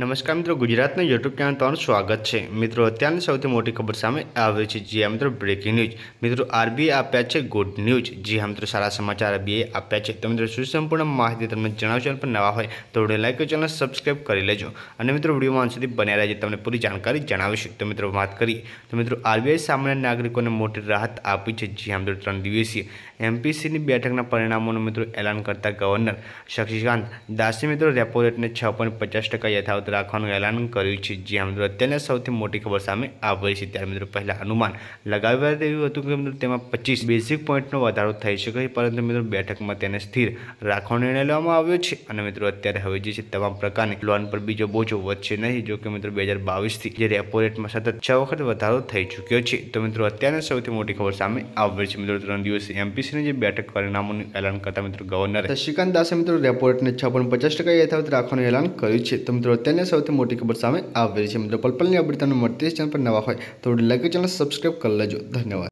નમસ્કાર મિત્રો ગુજરાતના યુટ્યુબ ચેનલ તમારું સ્વાગત છે મિત્રો અત્યારની સૌથી મોટી ખબર સામે આવે છે જે મિત્રો બ્રેકિંગ ન્યૂઝ મિત્રો આરબીઆઈ આપ્યા છે ગુડ ન્યૂઝ જે મિત્રો સારા સમાચાર આરબીઆઈ આપ્યા છે તો મિત્રો સુસંપૂર્ણ માહિતી તમને જણાવશો પણ નવા હોય તો વિડીયો લાઈક ચેનલ સબસ્ક્રાઈબ કરી લેજો અને મિત્રો વિડીયોમાં સુધી બન્યા રહેજો તમને પૂરી જાણકારી જણાવીશું તો મિત્રો વાત કરીએ તો મિત્રો આરબીઆઈ સામાન્ય નાગરિકોને મોટી રાહત આપી છે જે મિત્રો ત્રણ દિવસીય એમપીસીની બેઠકના પરિણામોનું મિત્રો એલાન કરતા ગવર્નર શક્તિકાંત દાસે મિત્રો રેપો રેટને છ પોઈન્ટ પચાસ ટકા યથાવત રાખવાનું એલાન કર્યું છે જ્યાં મિત્રો અત્યારની સૌથી મોટી ખબર સામે આવી છે ત્યારે મિત્રો પહેલાં અનુમાન લગાવ્યા એવું હતું કે મિત્રો તેમાં પચીસ બેઝિક પોઈન્ટનો વધારો થઈ શકે પરંતુ મિત્રો બેઠકમાં તેને સ્થિર રાખવાનો નિર્ણય લેવામાં આવ્યો છે અને મિત્રો અત્યારે હવે જે છે તમામ પ્રકારની લોન પર બીજો બોજો વધશે નહીં જો કે મિત્રો બે હજાર બાવીસથી જે રેપો રેટમાં સતત છ વખત વધારો થઈ ચૂક્યો છે તો મિત્રો અત્યારે સૌથી મોટી ખબર સામે આવી છે મિત્રો ત્રણ દિવસ એમપીસીની જે બેઠક પરિણામોનું એલાન કરતા મિત્રો ગવર્નર શ્રીકાંત દાસે મિત્રો રેપો રેટને છ પોઈન્ટ પચાસ ટકા યથાવત રાખવાનું એલાન કર્યું છે તો મિત્રો અત્યારની લઈને સૌથી મોટી ખબર સામે આવી છે મિત્રો પલપલની અપડેટ તમને મળતી ચેનલ પર નવા હોય તો લાઈક ચેનલ સબસ્ક્રાઈબ કરી લેજો ધન્યવાદ